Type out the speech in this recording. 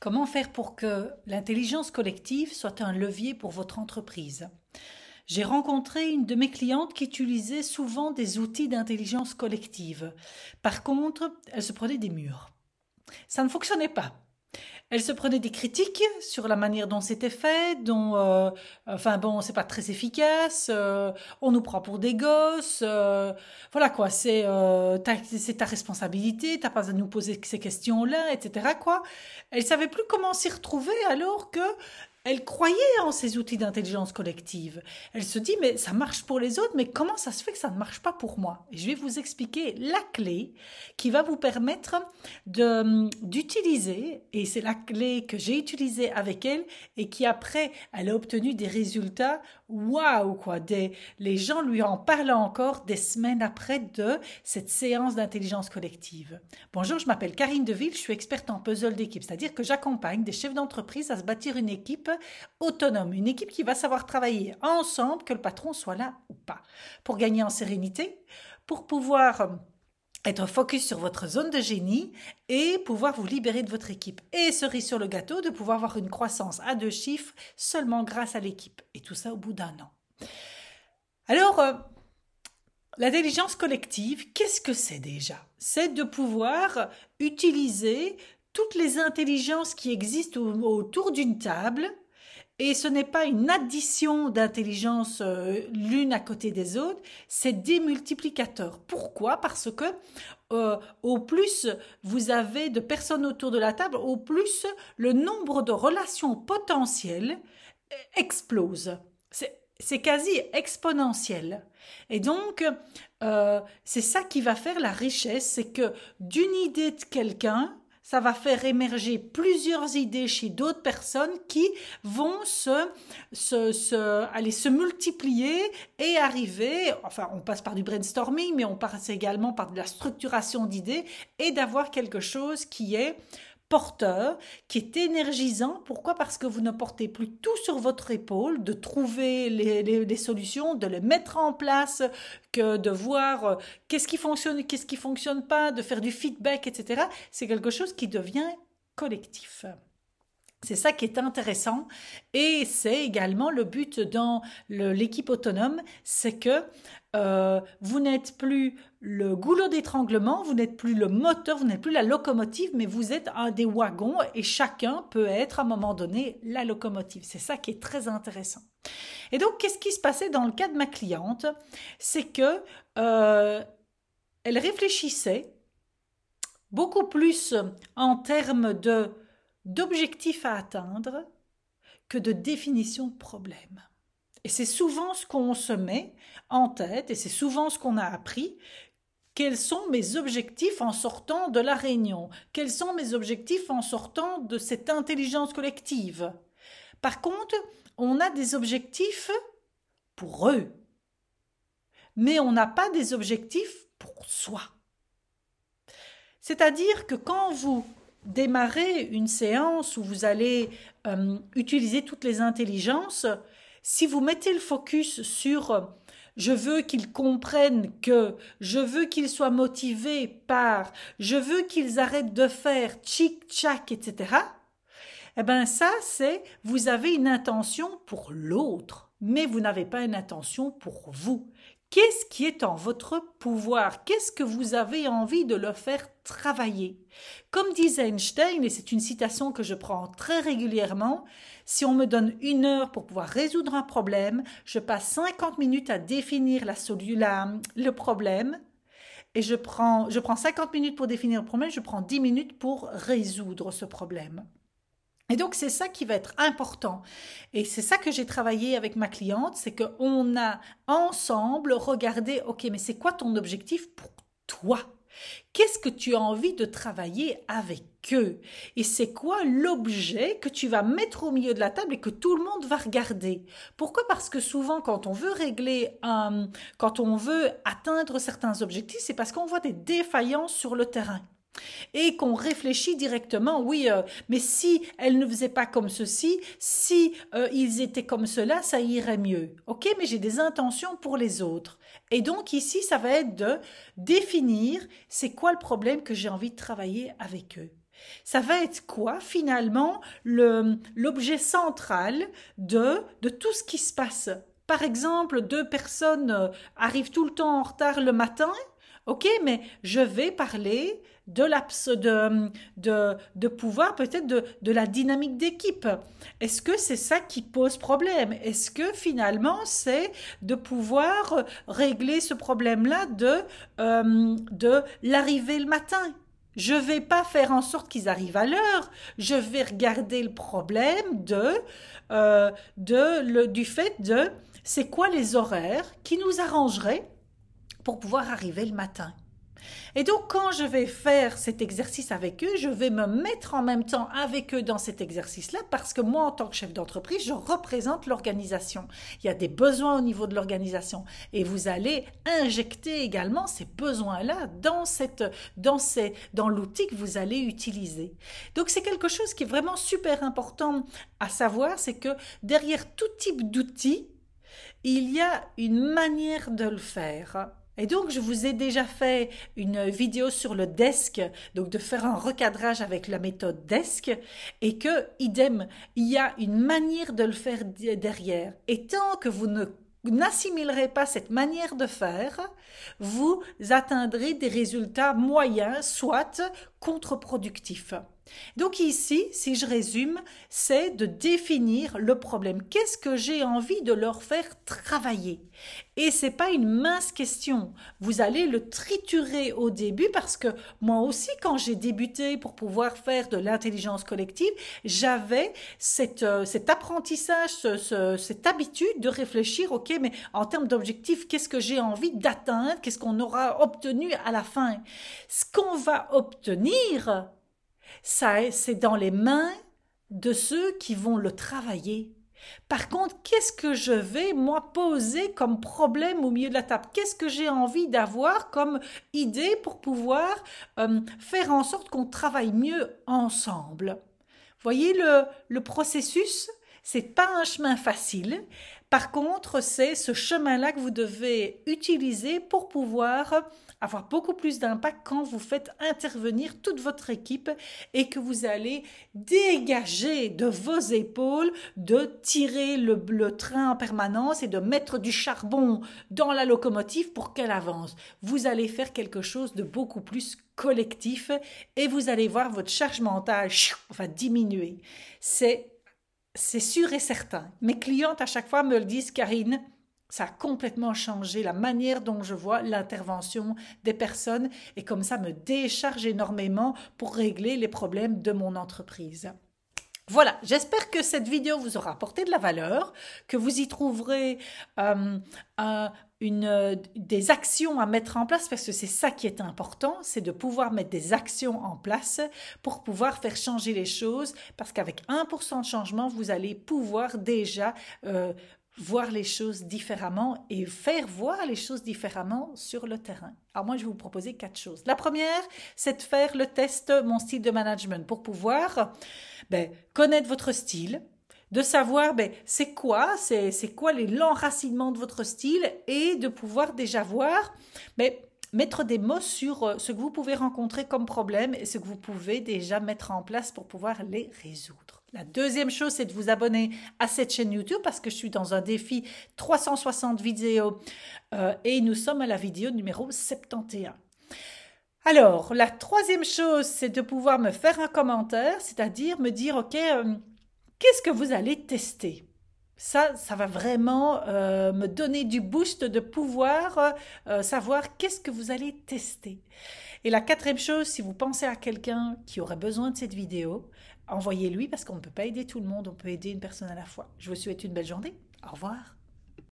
Comment faire pour que l'intelligence collective soit un levier pour votre entreprise J'ai rencontré une de mes clientes qui utilisait souvent des outils d'intelligence collective. Par contre, elle se prenait des murs. Ça ne fonctionnait pas. Elle se prenait des critiques sur la manière dont c'était fait, dont, euh, enfin bon, c'est pas très efficace, euh, on nous prend pour des gosses, euh, voilà quoi, c'est ta responsabilité, t'as pas à nous poser ces questions-là, etc. quoi. Elle savait plus comment s'y retrouver alors que elle croyait en ces outils d'intelligence collective. Elle se dit, mais ça marche pour les autres, mais comment ça se fait que ça ne marche pas pour moi Et Je vais vous expliquer la clé qui va vous permettre mm, d'utiliser, et c'est la clé que j'ai utilisée avec elle, et qui après, elle a obtenu des résultats, waouh quoi, des, les gens lui en parlent encore des semaines après de cette séance d'intelligence collective. Bonjour, je m'appelle Karine Deville, je suis experte en puzzle d'équipe, c'est-à-dire que j'accompagne des chefs d'entreprise à se bâtir une équipe autonome, une équipe qui va savoir travailler ensemble, que le patron soit là ou pas, pour gagner en sérénité, pour pouvoir euh, être focus sur votre zone de génie et pouvoir vous libérer de votre équipe. Et cerise sur le gâteau, de pouvoir avoir une croissance à deux chiffres seulement grâce à l'équipe. Et tout ça au bout d'un an. Alors, euh, l'intelligence collective, qu'est-ce que c'est déjà C'est de pouvoir utiliser toutes les intelligences qui existent autour d'une table et ce n'est pas une addition d'intelligence euh, l'une à côté des autres, c'est des multiplicateurs. Pourquoi Parce que euh, au plus vous avez de personnes autour de la table, au plus le nombre de relations potentielles euh, explose. C'est quasi exponentiel. Et donc, c'est ça qui va faire la richesse, c'est que d'une idée de quelqu'un, ça va faire émerger plusieurs idées chez d'autres personnes qui vont se, se, se, aller se multiplier et arriver, enfin on passe par du brainstorming, mais on passe également par de la structuration d'idées et d'avoir quelque chose qui est porteur, qui est énergisant. Pourquoi Parce que vous ne portez plus tout sur votre épaule, de trouver les, solutions, de les mettre en place, que de voir euh, qu'est-ce qui fonctionne, qu'est-ce qui fonctionne pas, de faire du feedback, etc. C'est quelque chose qui devient collectif. C'est ça qui est intéressant et c'est également le but dans l'équipe autonome, c'est que euh, vous n'êtes plus le goulot d'étranglement, vous n'êtes plus le moteur, vous n'êtes plus la locomotive, mais vous êtes un des wagons et chacun peut être à un moment donné la locomotive. C'est ça qui est très intéressant. Et donc, qu'est-ce qui se passait dans le cas de ma cliente C'est que euh, elle réfléchissait beaucoup plus en termes de d'objectifs à atteindre que de définition de problème. Et c'est souvent ce qu'on se met en tête et c'est souvent ce qu'on a appris. Quels sont mes objectifs en sortant de la réunion Quels sont mes objectifs en sortant de cette intelligence collective Par contre, on a des objectifs pour eux, mais on n'a pas des objectifs pour soi. C'est-à-dire que quand vous démarrer une séance où vous allez euh, utiliser toutes les intelligences, si vous mettez le focus sur euh, je veux qu'ils comprennent que, je veux qu'ils soient motivés par, je veux qu'ils arrêtent de faire tchic-tchac, etc. Eh bien ça, c'est vous avez une intention pour l'autre, mais vous n'avez pas une intention pour vous. Qu'est-ce qui est en votre pouvoir Qu'est-ce que vous avez envie de le faire travailler Comme disait Einstein, et c'est une citation que je prends très régulièrement, si on me donne une heure pour pouvoir résoudre un problème, je passe 50 minutes à définir la, la le problème, et je prends, je prends 50 minutes pour définir le problème, je prends 10 minutes pour résoudre ce problème. Et donc c'est ça qui va être important. Et c'est ça que j'ai travaillé avec ma cliente, c'est qu'on a ensemble regardé, ok, mais c'est quoi ton objectif pour toi Qu'est-ce que tu as envie de travailler avec eux Et c'est quoi l'objet que tu vas mettre au milieu de la table et que tout le monde va regarder Pourquoi Parce que souvent, quand on veut régler, euh, quand on veut atteindre certains objectifs, c'est parce qu'on voit des défaillances sur le terrain et qu'on réfléchit directement, oui, euh, mais si elles ne faisait pas comme ceci, si euh, ils étaient comme cela, ça irait mieux. Ok, mais j'ai des intentions pour les autres. Et donc ici, ça va être de définir c'est quoi le problème que j'ai envie de travailler avec eux. Ça va être quoi finalement l'objet central de, de tout ce qui se passe Par exemple, deux personnes euh, arrivent tout le temps en retard le matin. Ok, mais je vais parler de, de, de, pouvoir, peut-être de, la dynamique d'équipe. Est-ce que c'est ça qui pose problème Est-ce que finalement c'est de pouvoir régler ce problème-là de, euh, de l'arrivée le matin je vais pas faire en sorte qu'ils arrivent à l'heure. Je vais regarder le problème de, euh, de du fait de c'est quoi les horaires qui nous arrangeraient pour pouvoir arriver le matin. Et donc, quand je vais faire cet exercice avec eux, je vais me mettre en même temps avec eux dans cet exercice-là parce que moi, en tant que chef d'entreprise, je représente l'organisation. Il y a des besoins au niveau de l'organisation et vous allez injecter également ces besoins-là dans cette, dans dans l'outil que vous allez utiliser. Donc, c'est quelque chose qui est vraiment super important à savoir, c'est que derrière tout type d'outil, il y a une manière de le faire et donc, je vous ai déjà fait une vidéo sur le desk, donc de faire un recadrage avec la méthode desk, et que, idem, il y a une manière de le faire derrière. Et tant que vous ne n'assimilerez pas cette manière de faire, vous atteindrez des résultats moyens, soit contre-productifs. Donc ici, si je résume, c'est de définir le problème. Qu'est-ce que j'ai envie de leur faire travailler Et c'est pas une mince question. Vous allez le triturer au début parce que moi aussi, quand j'ai débuté pour pouvoir faire de l'intelligence collective, j'avais cette, euh, cet apprentissage, cette habitude de réfléchir. Ok, mais en termes d'objectifs, qu'est-ce que j'ai envie d'atteindre Qu'est-ce qu'on aura obtenu à la fin Ce qu'on va obtenir c'est dans les mains de ceux qui vont le travailler. Par contre, qu'est-ce que je vais, moi, poser comme problème au milieu de la table Qu'est-ce que j'ai envie d'avoir comme idée pour pouvoir euh, faire en sorte qu'on travaille mieux ensemble Voyez le, le processus c'est pas un chemin facile. Par contre, c'est ce chemin-là que vous devez utiliser pour pouvoir avoir beaucoup plus d'impact quand vous faites intervenir toute votre équipe et que vous allez dégager de vos épaules de tirer le, train en permanence et de mettre du charbon dans la locomotive pour qu'elle avance. Vous allez faire quelque chose de beaucoup plus collectif et vous allez voir votre charge mentale va diminuer. C'est c'est sûr et certain. Mes clientes à chaque fois me le disent, Karine, ça a complètement changé la manière dont je vois l'intervention des personnes et comme ça me décharge énormément pour régler les problèmes de mon entreprise. Voilà, j'espère que cette vidéo vous aura apporté de la valeur, que vous y trouverez euh, un, une, euh, des actions à mettre en place, parce que c'est ça qui est important, c'est de pouvoir mettre des actions en place pour pouvoir faire changer les choses, parce qu'avec 1% de changement, vous allez pouvoir déjà euh, voir les choses différemment et faire voir les choses différemment sur le terrain. Alors moi, je vais vous proposer quatre choses. La première, c'est de faire le test Mon style de management pour pouvoir ben, connaître votre style, de savoir ben, c'est quoi, c'est, quoi les, l'enracinement de votre style et de pouvoir déjà voir mais ben, mettre des mots sur euh, ce que vous pouvez rencontrer comme problème et ce que vous pouvez déjà mettre en place pour pouvoir les résoudre. La deuxième chose, c'est de vous abonner à cette chaîne YouTube parce que je suis dans un défi 360 vidéos euh, et nous sommes à la vidéo numéro 71. Alors, la troisième chose, c'est de pouvoir me faire un commentaire, c'est-à-dire me dire, OK, euh, Qu'est-ce que vous allez tester ça, ça va vraiment euh, me donner du boost de pouvoir euh, euh, savoir qu'est-ce que vous allez tester. Et la quatrième chose, si vous pensez à quelqu'un qui aurait besoin de cette vidéo, envoyez-lui parce qu'on ne peut pas aider tout le monde, on peut aider une personne à la fois. Je vous souhaite une belle journée. Au revoir.